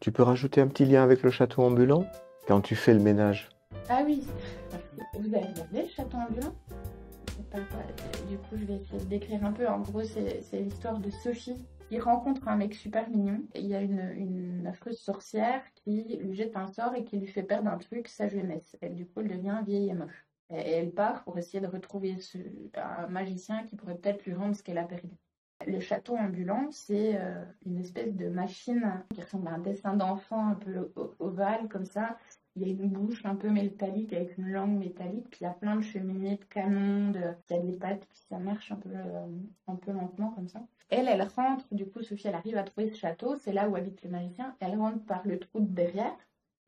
Tu peux rajouter un petit lien avec le château ambulant quand tu fais le ménage. Ah oui, vous avez regardé le château ambulant Du coup, je vais essayer de décrire un peu. En gros, c'est l'histoire de Sophie qui rencontre un mec super mignon. Et il y a une, affreuse sorcière qui lui jette un sort et qui lui fait perdre un truc, sa jeunesse. Elle, du coup, elle devient vieille et moche. Et, elle part pour essayer de retrouver un magicien qui pourrait peut-être lui rendre ce qu'elle a perdu. Le château ambulant, c'est euh, une espèce de machine qui ressemble à un dessin d'enfant un peu ovale comme ça. Il y a une bouche un peu métallique avec une langue métallique, puis il y a plein de cheminées, de canons, il y a des pattes, puis ça marche un peu, euh, un peu lentement comme ça. Elle, elle rentre, du coup, Sophie, elle arrive à trouver ce château, c'est là où habite le magicien. Elle rentre par le trou de derrière,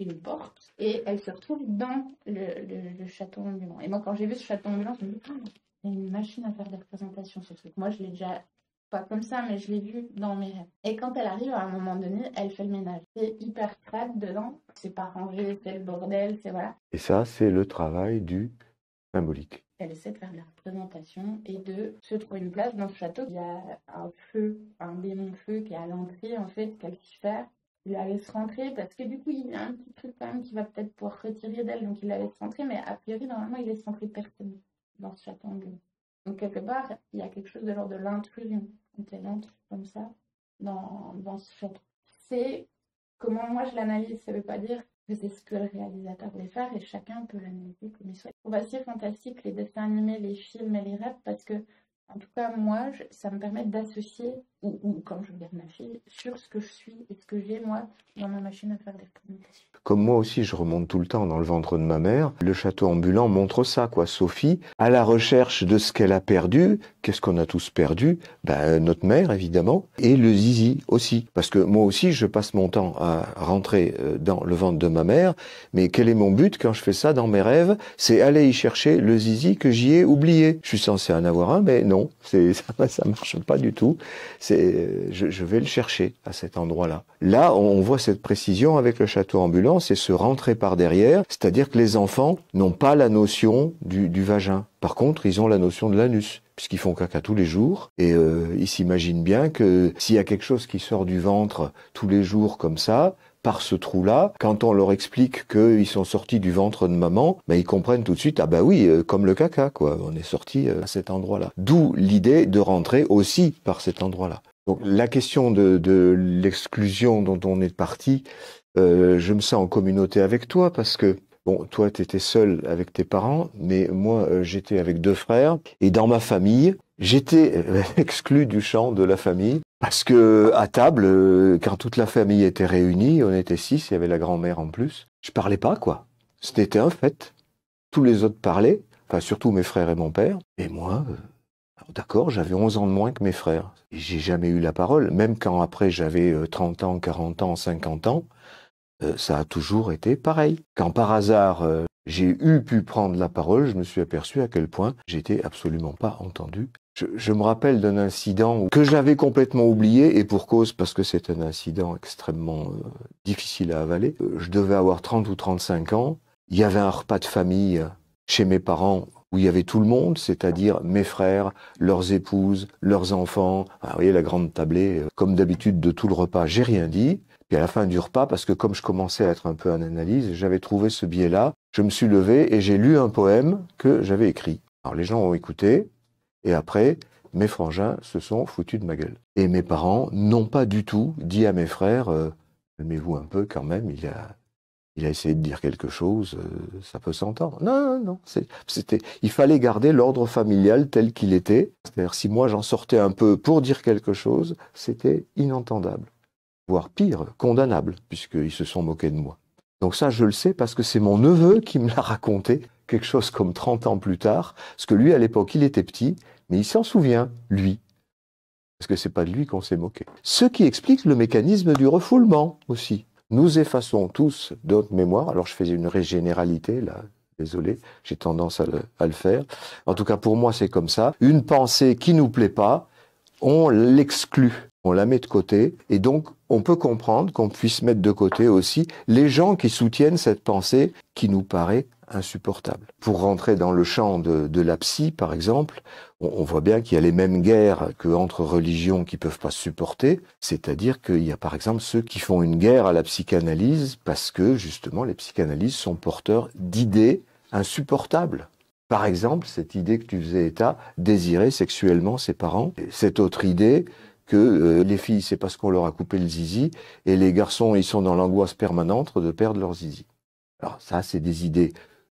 une porte, et elle se retrouve dans le, le, château ambulant. Et moi, quand j'ai vu ce château ambulant, je me suis dit, il y a une machine à faire des représentations, ce truc. Moi, je l'ai déjà pas comme ça, mais je l'ai vu dans mes rêves. Et quand elle arrive, à un moment donné, elle fait le ménage. C'est hyper crade dedans, c'est pas rangé, c'est le bordel, c'est voilà. Et ça, c'est le travail du symbolique. Elle essaie de faire de la représentation et de se trouver une place dans ce château. Il y a un feu, un démon feu qui est à l'entrée, en fait, qu'elle faire Il la laisse rentrer parce que du coup, il y a un petit truc quand même qui va peut-être pouvoir retirer d'elle, donc il la laisse rentrer, mais a priori, normalement, il laisse rentrer personne dans ce château en Donc, quelque part, il y a quelque chose de l'ordre de l'intrusion entre, comme ça, dans, dans ce genre. C'est comment moi je l'analyse, ça veut pas dire que c'est ce que le réalisateur voulait faire et chacun peut l'analyser comme il souhaite. On va si fantastique les dessins animés, les films et les rêves parce que en tout cas, moi, ça me permet d'associer, ou, quand je regarde ma fille, sur ce que je suis et ce que j'ai, moi, dans ma machine à faire des Comme moi aussi, je remonte tout le temps dans le ventre de ma mère. Le château ambulant montre ça, quoi. Sophie, à la recherche de ce qu'elle a perdu, qu'est-ce qu'on a tous perdu ben, Notre mère, évidemment, et le zizi aussi. Parce que moi aussi, je passe mon temps à rentrer euh, dans le ventre de ma mère, mais quel est mon but quand je fais ça dans mes rêves C'est aller y chercher le zizi que j'y ai oublié. Je suis censé en avoir un, mais non. ça, ne marche pas du tout. je, vais le chercher à cet endroit-là. Là, on voit cette précision avec le château ambulance et se rentrer par derrière, c'est-à-dire que les enfants n'ont pas la notion du, vagin. Par contre, ils ont la notion de l'anus, puisqu'ils font caca tous les jours, et euh, ils s'imaginent bien que s'il y a quelque chose qui sort du ventre tous les jours comme ça, par ce trou-là. Quand on leur explique qu'ils sont sortis du ventre de maman, ben ils comprennent tout de suite, ah bah oui, euh, comme le caca, quoi. On est sorti euh, à cet endroit-là. D'où l'idée de rentrer aussi par cet endroit-là. Donc la question de, l'exclusion dont on est parti, euh, je me sens en communauté avec toi parce que Bon, toi, t'étais seul avec tes parents, mais moi, j'étais avec deux frères. Et dans ma famille, j'étais exclu du champ de la famille. Parce que à table, euh, quand toute la famille était réunie, on était six, il y avait la grand-mère en plus. Je parlais pas quoi. C'était un fait. Tous les autres parlaient, enfin surtout mes frères et mon père. Et moi, euh, d'accord, j'avais 11 ans de moins que mes frères. J'ai jamais eu la parole, même quand après j'avais 30 euh, ans, 40 ans, 50 ans, ça a toujours été pareil. Quand par hasard j'ai eu pu prendre la parole, je me suis aperçu à quel point j'étais absolument pas entendu. Je, me rappelle d'un incident que j'avais complètement oublié et pour cause parce que c'est un incident extrêmement euh, difficile à avaler. Euh, je devais avoir 30 ou 35 ans. Il y avait un repas de famille euh, chez mes parents où il y avait tout le monde, c'est-à-dire mes frères, leurs épouses, leurs enfants. Ah, vous voyez la grande tablée, comme d'habitude de tout le repas, j'ai rien dit. Et à la fin du repas, parce que comme je commençais à être un peu en analyse, j'avais trouvé ce biais-là, je me suis levé et j'ai lu un poème que j'avais écrit. Alors les gens ont écouté, et après, mes frangins se sont foutus de ma gueule. Et mes parents n'ont pas du tout dit à mes frères, euh, aimez vous un peu quand même, il a, il a essayé de dire quelque chose, euh, ça peut s'entendre. Non, non, non. C'était, il fallait garder l'ordre familial tel qu'il était. C'est-à-dire, si moi j'en sortais un peu pour dire quelque chose, c'était inentendable voire pire, condamnable, puisqu'ils se sont moqués de moi. Donc ça, je le sais parce que c'est mon neveu qui me l'a raconté, quelque chose comme 30 ans plus tard, parce que lui, à l'époque, il était petit, mais il s'en souvient, lui. Parce que c'est pas de lui qu'on s'est moqué. Ce qui explique le mécanisme du refoulement aussi. Nous effaçons tous d'autres mémoires, alors je faisais une régénéralité là, désolé, j'ai tendance à le, à le faire. En tout cas, pour moi, c'est comme ça. Une pensée qui nous plaît pas, on l'exclut on la met de côté, et donc on peut comprendre qu'on puisse mettre de côté aussi les gens qui soutiennent cette pensée qui nous paraît insupportable. Pour rentrer dans le champ de, la psy, par exemple, on, voit bien qu'il y a les mêmes guerres qu'entre religions qui peuvent pas supporter, c'est-à-dire qu'il y a par exemple ceux qui font une guerre à la psychanalyse parce que justement les psychanalyses sont porteurs d'idées insupportables. Par exemple, cette idée que tu faisais état, désirer sexuellement ses parents. cette autre idée, que euh, les filles, c'est parce qu'on leur a coupé le zizi, et les garçons, ils sont dans l'angoisse permanente de perdre leur zizi. Alors ça, c'est des idées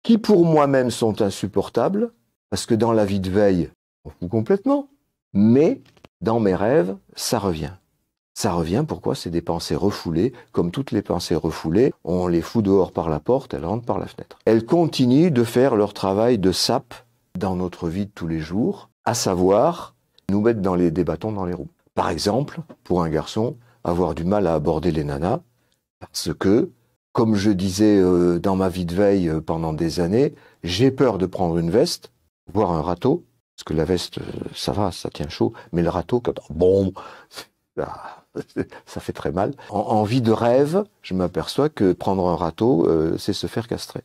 qui, pour moi-même, sont insupportables, parce que dans la vie de veille, on fout complètement, mais dans mes rêves, ça revient. Ça revient, pourquoi C'est des pensées refoulées. Comme toutes les pensées refoulées, on les fout dehors par la porte, elles rentrent par la fenêtre. Elles continuent de faire leur travail de sape dans notre vie de tous les jours, à savoir nous mettre dans les, des bâtons dans les roues. Par exemple, pour un garçon, avoir du mal à aborder les nanas, parce que, comme je disais euh, dans ma vie de veille euh, pendant des années, j'ai peur de prendre une veste, voire un râteau, parce que la veste, euh, ça va, ça tient chaud, mais le râteau, quand bon, ça fait très mal. En, vie de rêve, je m'aperçois que prendre un râteau, c'est se faire castrer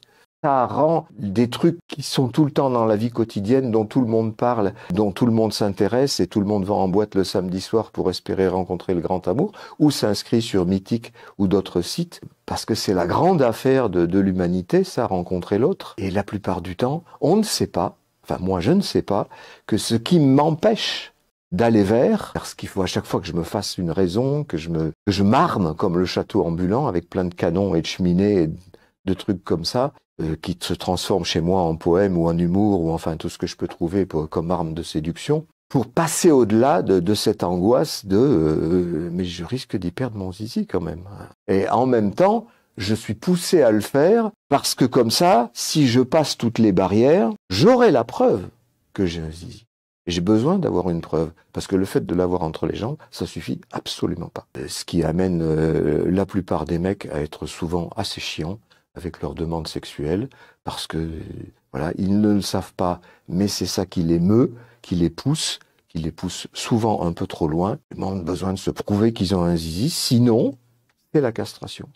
rend des trucs qui sont tout le temps dans la vie quotidienne, dont tout le monde parle, dont tout le monde s'intéresse et tout le monde va en boîte le samedi soir pour espérer rencontrer le grand amour, ou s'inscrit sur Mythique ou d'autres sites, parce que c'est la grande affaire de, l'humanité, ça, rencontrer l'autre. Et la plupart du temps, on ne sait pas, enfin moi je ne sais pas, que ce qui m'empêche d'aller vers, parce qu'il faut à chaque fois que je me fasse une raison, que je me, que je m'arme comme le château ambulant avec plein de canons et de cheminées et de trucs comme ça euh, qui se transforment chez moi en poème ou en humour ou enfin tout ce que je peux trouver comme arme de séduction pour passer au-delà de, cette angoisse de euh, mais je risque d'y perdre mon zizi quand même. Et en même temps, je suis poussé à le faire parce que comme ça, si je passe toutes les barrières, j'aurai la preuve que j'ai un zizi. J'ai besoin d'avoir une preuve, parce que le fait de l'avoir entre les jambes, ça suffit absolument pas. Euh, ce qui amène la plupart des mecs à être souvent assez chiants, avec leurs demandes sexuelles, parce que voilà, ils ne le savent pas, mais c'est ça qui les meut, qui les pousse, qui les pousse souvent un peu trop loin. Ils ont besoin de se prouver qu'ils ont un zizi, sinon c'est la castration.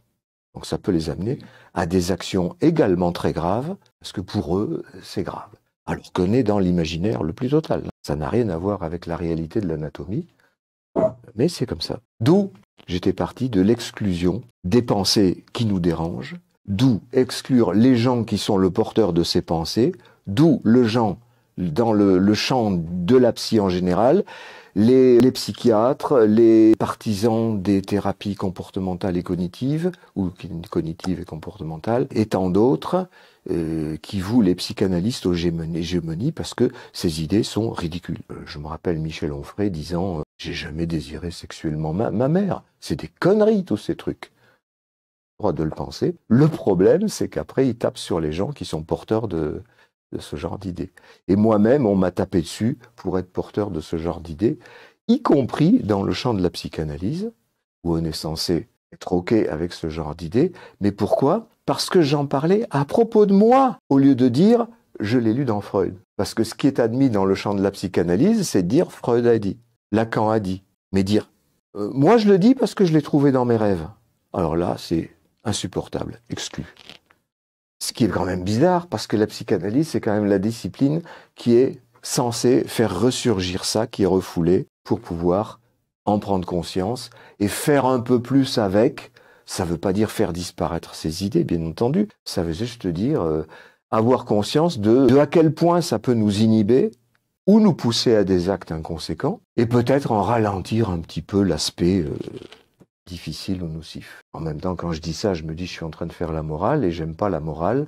Donc ça peut les amener à des actions également très graves, parce que pour eux, c'est grave. Alors qu'on est dans l'imaginaire le plus total. Ça n'a rien à voir avec la réalité de l'anatomie, mais c'est comme ça. D'où j'étais parti de l'exclusion des pensées qui nous dérangent d'où exclure les gens qui sont le porteur de ces pensées, d'où le gens dans le, champ de la psy en général, les, psychiatres, les partisans des thérapies comportementales et cognitives, ou cognitives et comportementales, et tant d'autres, euh, qui vouent les psychanalystes aux hégémonies parce que ces idées sont ridicules. Euh, je me rappelle Michel Onfray disant euh, J'ai jamais désiré sexuellement ma mère. C'est des conneries tous ces trucs de le penser. Le problème, c'est qu'après, il tape sur les gens qui sont porteurs de, ce genre d'idées. Et moi-même, on m'a tapé dessus pour être porteur de ce genre d'idées, y compris dans le champ de la psychanalyse, où on est censé être OK avec ce genre d'idées. Mais pourquoi Parce que j'en parlais à propos de moi, au lieu de dire je l'ai lu dans Freud. Parce que ce qui est admis dans le champ de la psychanalyse, c'est dire Freud a dit, Lacan a dit. Mais dire euh, moi je le dis parce que je l'ai trouvé dans mes rêves. Alors là, c'est insupportable, exclu. Ce qui est quand même bizarre, parce que la psychanalyse, c'est quand même la discipline qui est censée faire ressurgir ça qui est refoulé pour pouvoir en prendre conscience et faire un peu plus avec. Ça ne veut pas dire faire disparaître ses idées, bien entendu. Ça veut juste dire euh, avoir conscience de, à quel point ça peut nous inhiber ou nous pousser à des actes inconséquents et peut-être en ralentir un petit peu l'aspect euh, difficile ou nocif. En même temps, quand je dis ça, je me dis je suis en train de faire la morale et j'aime pas la morale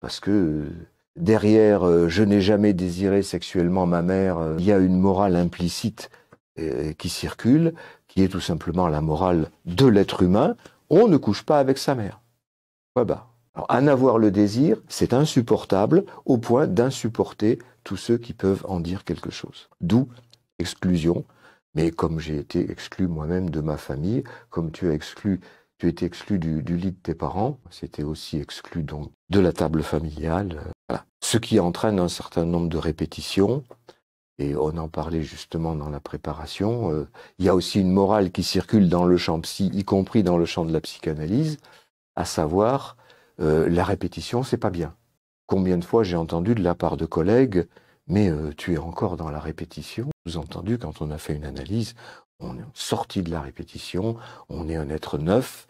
parce que euh, derrière euh, je n'ai jamais désiré sexuellement ma mère, euh, il y a une morale implicite qui circule, qui est tout simplement la morale de l'être humain. On ne couche pas avec sa mère. Ouais bah. Alors, en avoir le désir, c'est insupportable au point d'insupporter tous ceux qui peuvent en dire quelque chose. D'où exclusion, mais comme j'ai été exclu moi-même de ma famille, comme tu as exclu, tu étais exclu du, lit de tes parents, c'était aussi exclu donc de la table familiale. Euh, Ce qui entraîne un certain nombre de répétitions. Et on en parlait justement dans la préparation. Euh, il y a aussi une morale qui circule dans le champ psy, y compris dans le champ de la psychanalyse, à savoir euh, la répétition, c'est pas bien. Combien de fois j'ai entendu de la part de collègues mais euh, tu es encore dans la répétition. Vous entendu quand on a fait une analyse, on est sorti de la répétition, on est un être neuf,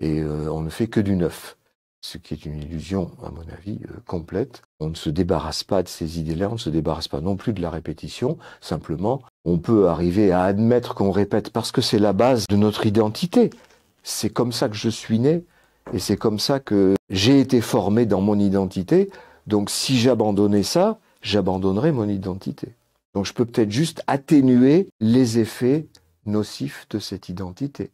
et euh, on ne fait que du neuf. Ce qui est une illusion, à mon avis, euh, complète. On ne se débarrasse pas de ces idées-là, on ne se débarrasse pas non plus de la répétition. Simplement, on peut arriver à admettre qu'on répète parce que c'est la base de notre identité. C'est comme ça que je suis né et c'est comme ça que j'ai été formé dans mon identité. Donc si j'abandonnais ça, j'abandonnerai mon identité. Donc je peux peut-être juste atténuer les effets nocifs de cette identité.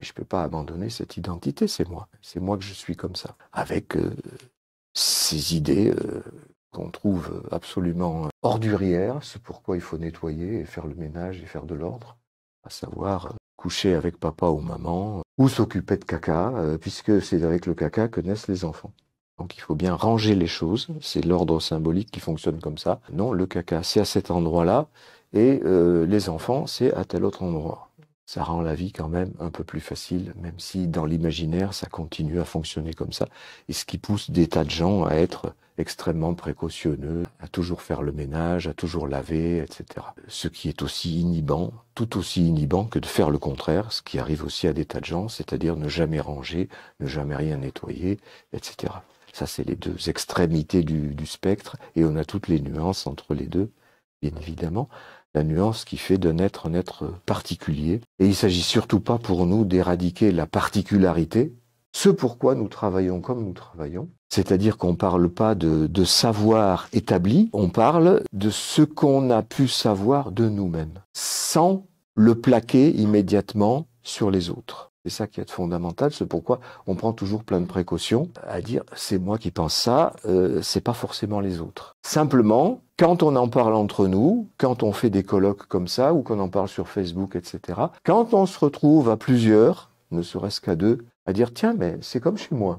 Je ne peux pas abandonner cette identité, c'est moi. C'est moi que je suis comme ça, avec euh, ces idées euh, qu'on trouve absolument ordurières, c'est pourquoi il faut nettoyer et faire le ménage et faire de l'ordre, à savoir euh, coucher avec papa ou maman, ou s'occuper de caca, puisque c'est avec le caca que naissent les enfants. Donc il faut bien ranger les choses, c'est l'ordre symbolique qui fonctionne comme ça. Non, le caca, c'est à cet endroit-là, et euh, les enfants, c'est à tel autre endroit. Ça rend la vie quand même un peu plus facile, même si dans l'imaginaire, ça continue à fonctionner comme ça, et ce qui pousse des tas de gens à être extrêmement précautionneux, à toujours faire le ménage, à toujours laver, etc. Ce qui est aussi inhibant, tout aussi inhibant que de faire le contraire, ce qui arrive aussi à des tas de gens, c'est-à-dire ne jamais ranger, ne jamais rien nettoyer, etc. Ça, c'est les deux extrémités du, spectre, et on a toutes les nuances entre les deux, bien évidemment. La nuance qui fait de être un être particulier. Et il ne s'agit surtout pas pour nous d'éradiquer la particularité, ce pourquoi nous travaillons comme nous travaillons. C'est-à-dire qu'on ne parle pas de savoir établi, on parle de ce qu'on a pu savoir de nous-mêmes, sans le plaquer immédiatement sur les autres. C'est ça qui est fondamental, c'est pourquoi on prend toujours plein de précautions à dire c'est moi qui pense ça, euh, c'est pas forcément les autres. Simplement, quand on en parle entre nous, quand on fait des colloques comme ça ou qu'on en parle sur Facebook, etc., quand on se retrouve à plusieurs, ne serait-ce qu'à deux, à dire tiens mais c'est comme chez moi,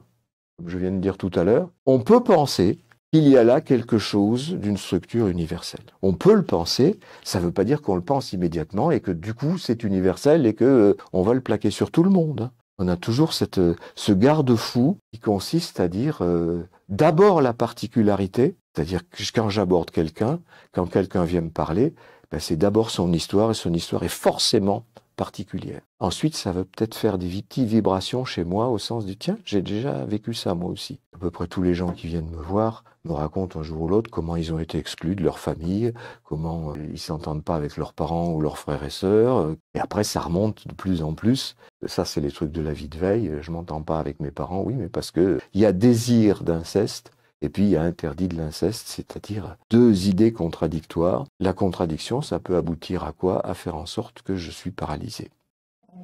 comme je viens de dire tout à l'heure, on peut penser il y a là quelque chose d'une structure universelle. On peut le penser, ça ne veut pas dire qu'on le pense immédiatement et que du coup c'est universel et que euh, on va le plaquer sur tout le monde. Hein. On a toujours cette, euh, ce garde-fou qui consiste à dire euh, d'abord la particularité, c'est-à-dire que quand j'aborde quelqu'un, quand quelqu'un vient me parler, ben c'est d'abord son histoire et son histoire est forcément particulière. Ensuite, ça veut peut-être faire des petites vibrations chez moi au sens du tiens, j'ai déjà vécu ça moi aussi. À peu près tous les gens qui viennent me voir me racontent un jour ou l'autre comment ils ont été exclus de leur famille, comment euh, ils s'entendent pas avec leurs parents ou leurs frères et sœurs. Euh, et après, ça remonte de plus en plus. Ça, c'est les trucs de la vie de veille. Je m'entends pas avec mes parents, oui, mais parce que il y a désir d'inceste et puis il y a interdit de l'inceste, c'est-à-dire deux idées contradictoires. La contradiction, ça peut aboutir à quoi À faire en sorte que je suis paralysé.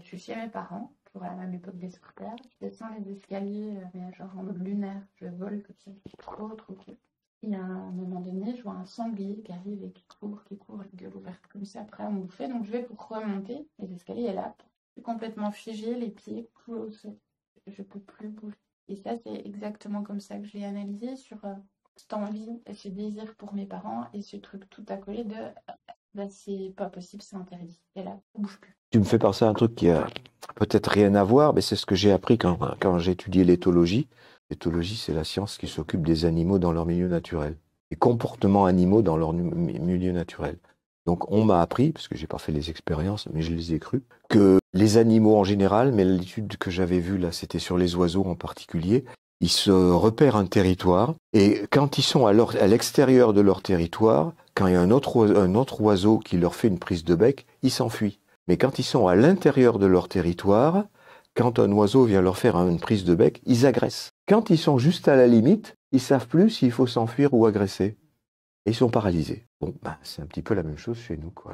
Je suis chez mes parents, pour la même époque des scooters. Je descends les escaliers, euh, mais genre en mode lunaire, je vole comme ça, trop trop cool. Et à un moment donné, je vois un sanglier qui arrive et qui court, qui court, avec gueule ouverte comme ça, après on me Donc je vais pour remonter, les escaliers, est là. Je suis complètement figé, les pieds cloués je ne peux plus bouger. Et ça, c'est exactement comme ça que je l'ai analysé sur euh, envie, ce désir pour mes parents et ce truc tout accolé de euh, bah, c'est pas possible, c'est interdit. Et plus. Tu me fais penser à un truc qui a peut-être rien à voir, mais c'est ce que j'ai appris quand, quand j'ai étudié l'éthologie. L'éthologie, c'est la science qui s'occupe des animaux dans leur milieu naturel, des comportements animaux dans leur milieu naturel. Donc on m'a appris, parce que j'ai pas fait les expériences, mais je les ai crues, que les animaux en général, mais l'étude que j'avais vue là, c'était sur les oiseaux en particulier, ils se repèrent un territoire et quand ils sont à, l'extérieur de leur territoire, quand il y a un autre, oiseau, un autre oiseau qui leur fait une prise de bec, ils s'enfuient. Mais quand ils sont à l'intérieur de leur territoire, quand un oiseau vient leur faire une prise de bec, ils agressent. Quand ils sont juste à la limite, ils savent plus s'il faut s'enfuir ou agresser et ils sont paralysés. Bon, bah, c'est un petit peu la même chose chez nous, quoi,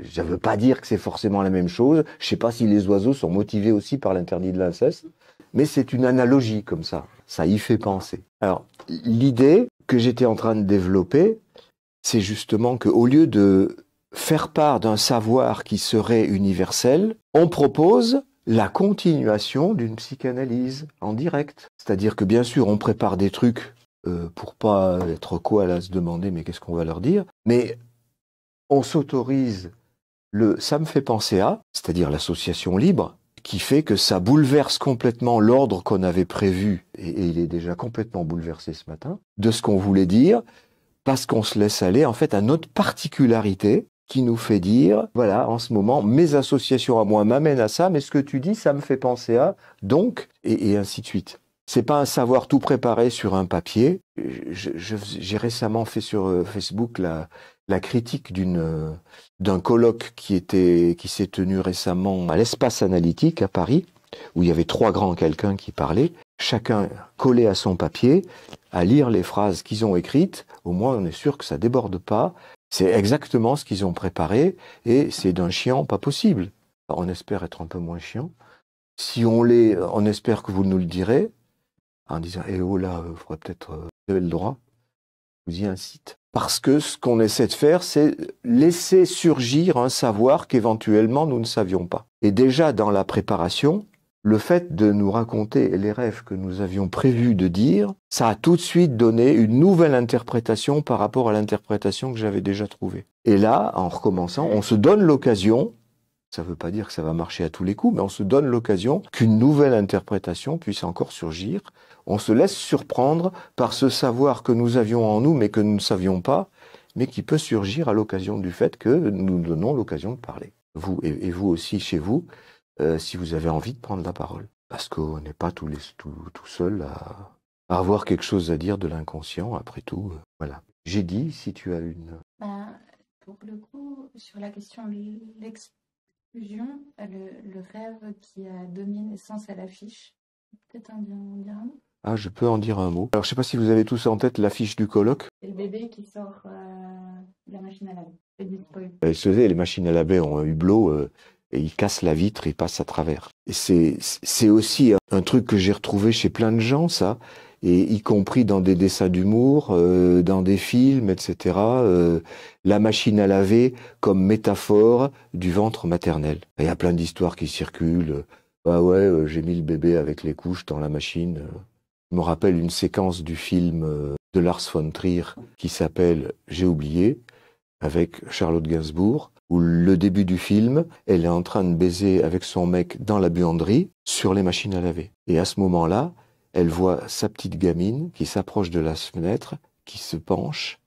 Je ne veux pas dire que c'est forcément la même chose. Je ne sais pas si les oiseaux sont motivés aussi par l'interdit de l'inceste, mais c'est une analogie comme ça. Ça y fait penser. Alors, l'idée que j'étais en train de développer, c'est justement qu'au lieu de faire part d'un savoir qui serait universel, on propose la continuation d'une psychanalyse en direct. C'est-à-dire que bien sûr, on prépare des trucs euh, pour pas être quoi à se demander mais qu'est-ce qu'on va leur dire. Mais on s'autorise le ça me fait penser à, c'est-à-dire l'association libre, qui fait que ça bouleverse complètement l'ordre qu'on avait prévu, et, il est déjà complètement bouleversé ce matin, de ce qu'on voulait dire, parce qu'on se laisse aller en fait à notre particularité qui nous fait dire, voilà, en ce moment, mes associations à moi m'amènent à ça, mais ce que tu dis, ça me fait penser à, donc, et ainsi de suite. C'est pas un savoir tout préparé sur un papier. J'ai récemment fait sur euh, Facebook la, la critique d'une euh, d'un colloque qui était qui s'est tenu récemment à l'espace analytique à Paris où il y avait trois grands quelqu'un qui parlaient, chacun collé à son papier, à lire les phrases qu'ils ont écrites, au moins on est sûr que ça déborde pas, c'est exactement ce qu'ils ont préparé et c'est d'un chiant pas possible. On espère être un peu moins chiant. Si on l'est, on espère que vous nous le direz en disant Eh oh là, il faudrait peut-être. Vous euh, avez le droit, je vous y incite. Parce que ce qu'on essaie de faire, c'est laisser surgir un savoir qu'éventuellement nous ne savions pas. Et déjà dans la préparation, le fait de nous raconter les rêves que nous avions prévu de dire, ça a tout de suite donné une nouvelle interprétation par rapport à l'interprétation que j'avais déjà trouvée. Et là, en recommençant, on se donne l'occasion, ça ne veut pas dire que ça va marcher à tous les coups, mais on se donne l'occasion qu'une nouvelle interprétation puisse encore surgir on se laisse surprendre par ce savoir que nous avions en nous mais que nous ne savions pas, mais qui peut surgir à l'occasion du fait que nous donnons l'occasion de parler. Vous et, vous aussi chez vous, euh, si vous avez envie de prendre la parole. Parce qu'on n'est pas tous tout, seul à, avoir quelque chose à dire de l'inconscient, après tout. Euh, voilà. J'ai dit, si tu as une... Ben, pour le coup, sur la question de l'exclusion, le, rêve qui a donné naissance à l'affiche, peut-être un bien, un ah, je peux en dire un mot. Alors, je sais pas si vous avez tous en tête l'affiche du colloque. C'est le bébé qui sort euh, de la machine à laver. Et savez, les machines à laver ont un hublot euh, et ils cassent la vitre et passent à travers. Et c'est aussi un truc que j'ai retrouvé chez plein de gens, ça, et y compris dans des dessins d'humour, euh, dans des films, etc. la machine à laver comme métaphore du ventre maternel. Il y a plein d'histoires qui circulent. Ah ouais, j'ai mis le bébé avec les couches dans la machine me rappelle une séquence du film euh, de Lars von Trier qui s'appelle J'ai oublié, avec Charlotte Gainsbourg, où le début du film, elle est en train de baiser avec son mec dans la buanderie sur les machines à laver. Et à ce moment-là, elle voit sa petite gamine qui s'approche de la fenêtre, qui se penche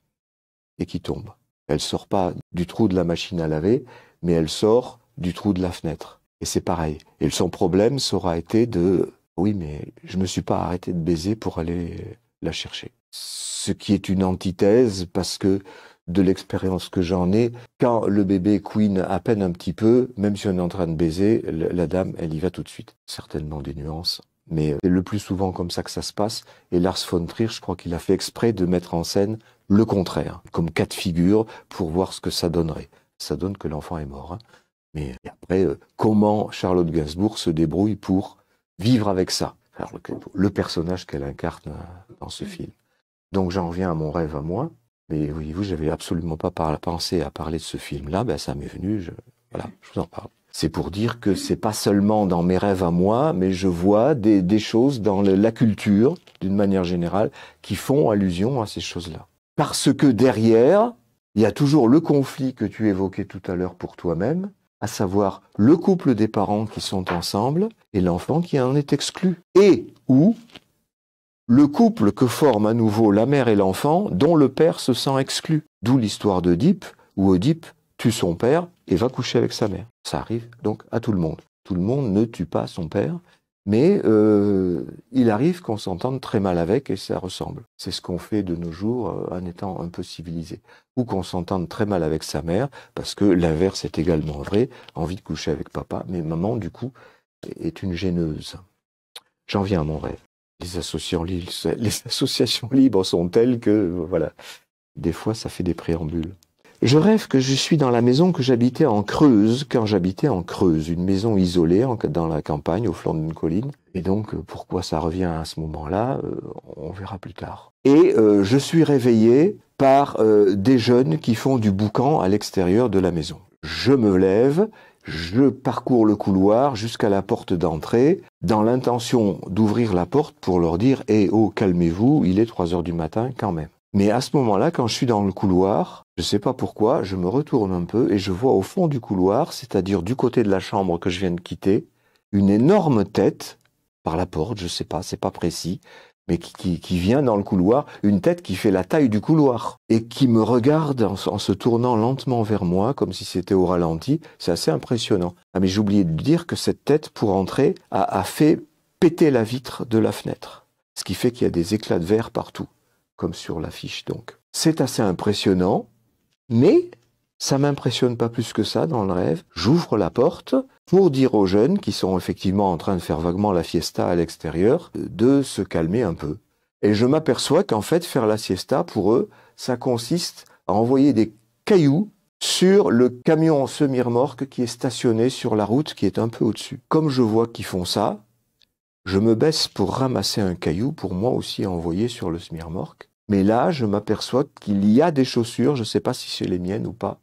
et qui tombe. Elle sort pas du trou de la machine à laver, mais elle sort du trou de la fenêtre. Et c'est pareil. Et son problème sera été de oui, mais je me suis pas arrêté de baiser pour aller la chercher. Ce qui est une antithèse parce que de l'expérience que j'en ai, quand le bébé queen à peine un petit peu, même si on est en train de baiser, la dame, elle y va tout de suite. Certainement des nuances, mais c'est le plus souvent comme ça que ça se passe. Et Lars von Trier, je crois qu'il a fait exprès de mettre en scène le contraire, comme cas de figure, pour voir ce que ça donnerait. Ça donne que l'enfant est mort. Hein. Mais après, euh, comment Charlotte Gainsbourg se débrouille pour vivre avec ça. le, personnage qu'elle incarne euh, dans ce mm. film. Donc j'en reviens à mon rêve à moi. Mais voyez-vous, n'avais absolument pas pensé à parler de ce film-là. Ben, ça m'est venu. Je, voilà, je vous en parle. C'est pour dire que c'est pas seulement dans mes rêves à moi, mais je vois des, choses dans la culture, d'une manière générale, qui font allusion à ces choses-là. Parce que derrière, il y a toujours le conflit que tu évoquais tout à l'heure pour toi-même, à savoir le couple des parents qui sont ensemble et l'enfant qui en est exclu, et ou le couple que forment à nouveau la mère et l'enfant dont le père se sent exclu, d'où l'histoire d'Oedipe, où Oedipe tue son père et va coucher avec sa mère. Ça arrive donc à tout le monde. Tout le monde ne tue pas son père, mais euh, il arrive qu'on s'entende très mal avec et ça ressemble. C'est ce qu'on fait de nos jours euh, en étant un peu civilisé. Ou qu'on s'entende très mal avec sa mère, parce que l'inverse est également vrai, envie de coucher avec papa, mais maman, du coup, est une gêneuse. J'en viens à mon rêve. Les les associations libres sont telles que, voilà, des fois ça fait des préambules. Je rêve que je suis dans la maison que j'habitais en Creuse, quand j'habitais en Creuse, une maison isolée dans la campagne, au flanc d'une colline. Et donc, euh, pourquoi ça revient à ce moment-là, euh, on verra plus tard. Et euh, je suis réveillé par des jeunes qui font du boucan à l'extérieur de la maison. Je me lève, je parcours le couloir jusqu'à la porte d'entrée, dans l'intention d'ouvrir la porte pour leur dire Eh oh, calmez-vous, il est 3 heures du matin quand même. Mais à ce moment-là, quand je suis dans le couloir, je ne sais pas pourquoi, je me retourne un peu et je vois au fond du couloir, c'est-à-dire du côté de la chambre que je viens de quitter, une énorme tête par la porte, je ne sais pas, c'est pas précis, mais qui, vient dans le couloir, une tête qui fait la taille du couloir et qui me regarde en, se tournant lentement vers moi comme si c'était au ralenti. C'est assez impressionnant. Ah, mais j'ai oublié de dire que cette tête, pour entrer, a fait péter la vitre de la fenêtre, ce qui fait qu'il y a des éclats de verre partout comme sur l'affiche donc. C'est assez impressionnant, mais ça m'impressionne pas plus que ça dans le rêve. J'ouvre la porte pour dire aux jeunes qui sont effectivement en train de faire vaguement la fiesta à l'extérieur euh, de se calmer un peu. Et je m'aperçois qu'en fait faire la siesta pour eux, ça consiste à envoyer des cailloux sur le camion en semi-remorque qui est stationné sur la route qui est un peu au-dessus. Comme je vois qu'ils font ça, je me baisse pour ramasser un caillou pour moi aussi envoyer sur le smirmorque. Mais là, je m'aperçois qu'il y a des chaussures, je ne sais pas si c'est les miennes ou pas.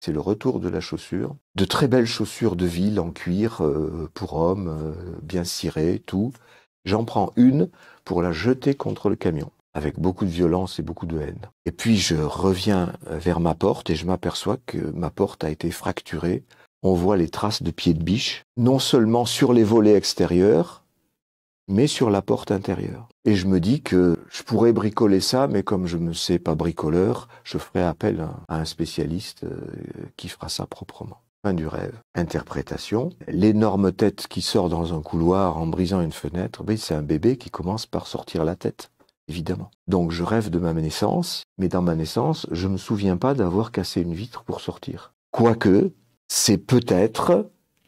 C'est le retour de la chaussure. De très belles chaussures de ville en cuir euh, pour hommes, euh, bien cirées, tout. J'en prends une pour la jeter contre le camion, avec beaucoup de violence et beaucoup de haine. Et puis je reviens euh, vers ma porte et je m'aperçois que ma porte a été fracturée. On voit les traces de pieds de biche, non seulement sur les volets extérieurs, mais sur la porte intérieure. Et je me dis que je pourrais bricoler ça, mais comme je ne sais pas bricoleur, je ferai appel à un spécialiste euh, qui fera ça proprement. Fin du rêve. Interprétation. L'énorme tête qui sort dans un couloir en brisant une fenêtre, c'est un bébé qui commence par sortir la tête évidemment. Donc je rêve de ma naissance, mais dans ma naissance, je ne me souviens pas d'avoir cassé une vitre pour sortir. Quoique, c'est peut-être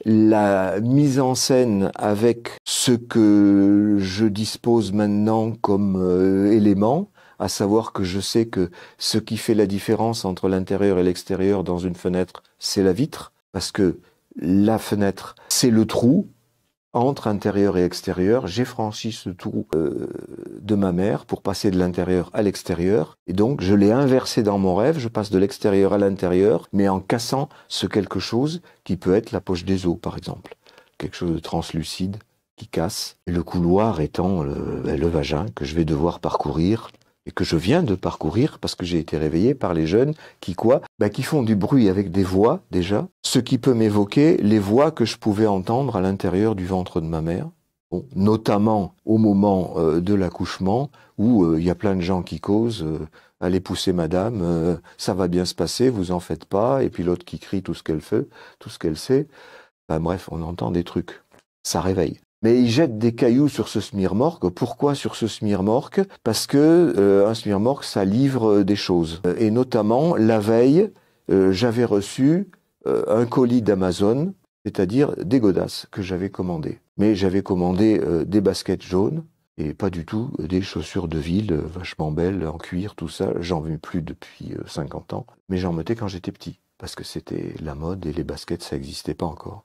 la mise en scène avec ce que je dispose maintenant comme euh, élément, à savoir que je sais que ce qui fait la différence entre l'intérieur et l'extérieur dans une fenêtre, c'est la vitre, parce que la fenêtre, c'est le trou, entre intérieur et extérieur, j'ai franchi ce trou euh, de ma mère pour passer de l'intérieur à l'extérieur. Et donc, je l'ai inversé dans mon rêve, je passe de l'extérieur à l'intérieur, mais en cassant ce quelque chose qui peut être la poche des os, par exemple. Quelque chose de translucide qui casse. Le couloir étant le, ben, le vagin que je vais devoir parcourir et que je viens de parcourir parce que j'ai été réveillé par les jeunes qui quoi bah, Qui font du bruit avec des voix déjà, ce qui peut m'évoquer les voix que je pouvais entendre à l'intérieur du ventre de ma mère, notamment au moment euh, de l'accouchement où euh, il y a plein de gens qui causent. Euh, allez pousser madame, ça va bien se passer, vous en faites pas, et puis l'autre qui crie tout ce qu'elle fait, tout ce qu'elle sait. Bah, bref, on entend des trucs. Ça réveille mais ils jette des cailloux sur ce smirmorque. Pourquoi sur ce smirmorque Parce que euh, un ça livre euh, des choses. Euh, et notamment, la veille, euh, j'avais reçu un colis d'Amazon, c'est-à-dire des godasses que j'avais commandées. Mais j'avais commandé des baskets jaunes et pas du tout des chaussures de ville vachement belles, en cuir, tout ça. J'en veux plus depuis 50 ans, mais j'en mettais quand j'étais petit, parce que c'était la mode et les baskets, ça n'existait pas encore.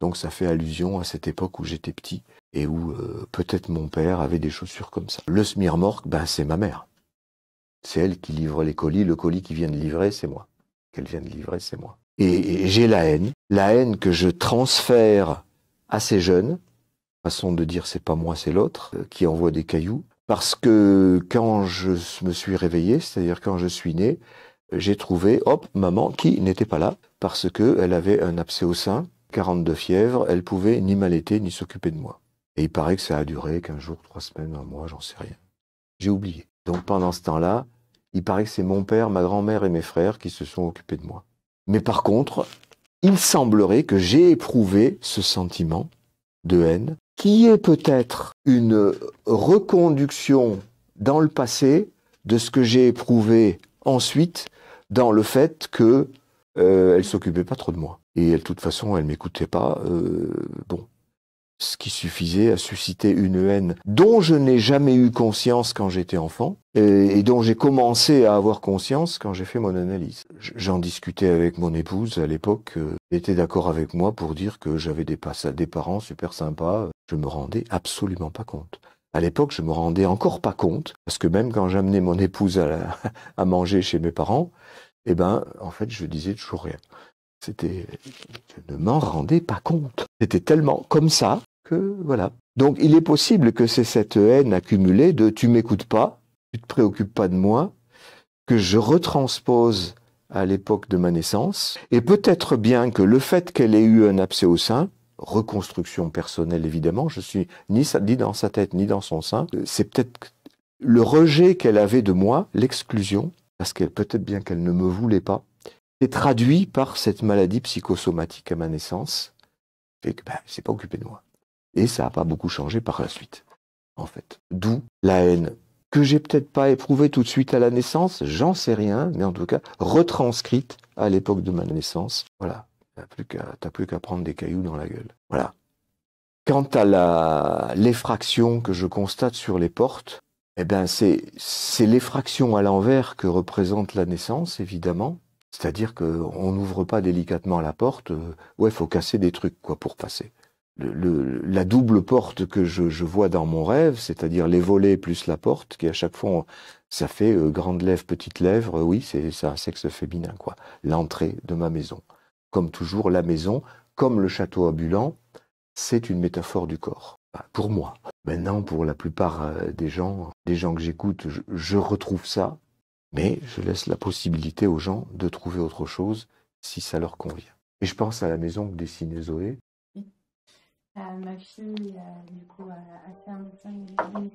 Donc ça fait allusion à cette époque où j'étais petit et où euh, peut-être mon père avait des chaussures comme ça. Le smirmorque, ben, c'est ma mère. C'est elle qui livre les colis. Le colis qui vient de livrer, c'est moi. Qu'elle vient de livrer, c'est moi. Et, j'ai la haine. La haine que je transfère à ces jeunes. Façon de dire c'est pas moi, c'est l'autre, euh, qui envoie des cailloux. Parce que quand je me suis réveillé, c'est-à-dire quand je suis né, j'ai trouvé, hop, maman qui n'était pas là parce qu'elle avait un abcès au sein 42 fièvres, elle pouvait ni m'allaiter ni s'occuper de moi. Et il paraît que ça a duré qu'un jour, trois semaines, un mois, j'en sais rien. J'ai oublié. Donc pendant ce temps-là, il paraît que c'est mon père, ma grand-mère et mes frères qui se sont occupés de moi. Mais par contre, il semblerait que j'ai éprouvé ce sentiment de haine, qui est peut-être une reconduction dans le passé de ce que j'ai éprouvé ensuite dans le fait que euh, elle s'occupait pas trop de moi. Et elle, de toute façon, elle m'écoutait pas. Euh, bon, ce qui suffisait à susciter une haine dont je n'ai jamais eu conscience quand j'étais enfant et, dont j'ai commencé à avoir conscience quand j'ai fait mon analyse. J'en discutais avec mon épouse à l'époque, euh, Elle était d'accord avec moi pour dire que j'avais des, parents super sympas. Je me rendais absolument pas compte. À l'époque, je me rendais encore pas compte parce que même quand j'amenais mon épouse à manger chez mes parents, eh ben, en fait, je disais toujours rien. C'était, je ne m'en rendais pas compte. C'était tellement comme ça que, voilà. Donc, il est possible que c'est cette haine accumulée de tu m'écoutes pas, tu te préoccupes pas de moi, que je retranspose à l'époque de ma naissance. Et peut-être bien que le fait qu'elle ait eu un abcès au sein, reconstruction personnelle évidemment, je suis ni, ni dans sa tête ni dans son sein, euh, c'est peut-être le rejet qu'elle avait de moi, l'exclusion, parce qu'elle, peut-être bien qu'elle ne me voulait pas, c'est traduit par cette maladie psychosomatique à ma naissance, fait que ben, s'est pas occupée de moi. Et ça n'a pas beaucoup changé par la suite, en fait. D'où la haine que j'ai peut-être pas éprouvée tout de suite à la naissance, j'en sais rien, mais en tout cas retranscrite à l'époque de ma naissance. Voilà, t'as plus qu'à prendre des cailloux dans la gueule. Voilà. Quant à l'effraction que je constate sur les portes, eh c'est l'effraction à l'envers que représente la naissance, évidemment. C'est-à-dire qu'on n'ouvre pas délicatement la porte. Euh, ouais, faut casser des trucs quoi pour passer. la double porte que je, vois dans mon rêve, c'est-à-dire les volets plus la porte, qui à chaque fois, ça fait euh, grande lèvre, petite lèvre, euh, oui, c'est un sexe féminin, quoi. L'entrée de ma maison. Comme toujours, la maison, comme le château ambulant, c'est une métaphore du corps, bah, pour moi. Maintenant, pour la plupart euh, des gens, des gens que j'écoute, je, retrouve ça, mais je laisse la possibilité aux gens de trouver autre chose si ça leur convient. Et je pense à la maison que dessinait Zoé. Euh, ma fille, et